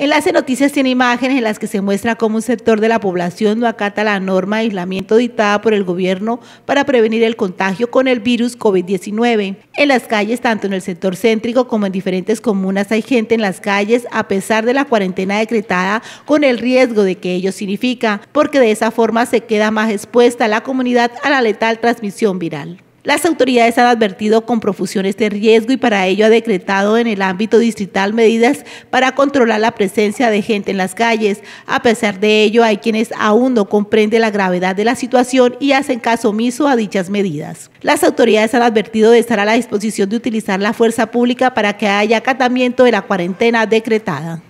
Enlace Noticias tiene imágenes en las que se muestra cómo un sector de la población no acata la norma de aislamiento dictada por el gobierno para prevenir el contagio con el virus COVID-19. En las calles, tanto en el sector céntrico como en diferentes comunas, hay gente en las calles a pesar de la cuarentena decretada con el riesgo de que ello significa, porque de esa forma se queda más expuesta la comunidad a la letal transmisión viral. Las autoridades han advertido con profusión este riesgo y para ello ha decretado en el ámbito distrital medidas para controlar la presencia de gente en las calles. A pesar de ello, hay quienes aún no comprenden la gravedad de la situación y hacen caso omiso a dichas medidas. Las autoridades han advertido de estar a la disposición de utilizar la fuerza pública para que haya acatamiento de la cuarentena decretada.